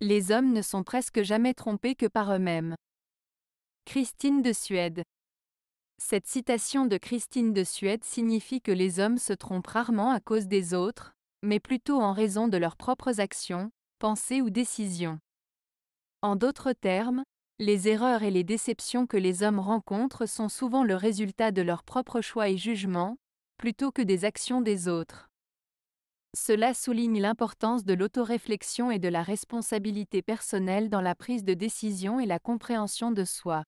Les hommes ne sont presque jamais trompés que par eux-mêmes. Christine de Suède. Cette citation de Christine de Suède signifie que les hommes se trompent rarement à cause des autres, mais plutôt en raison de leurs propres actions, pensées ou décisions. En d'autres termes, les erreurs et les déceptions que les hommes rencontrent sont souvent le résultat de leurs propres choix et jugements, plutôt que des actions des autres. Cela souligne l'importance de l'autoréflexion et de la responsabilité personnelle dans la prise de décision et la compréhension de soi.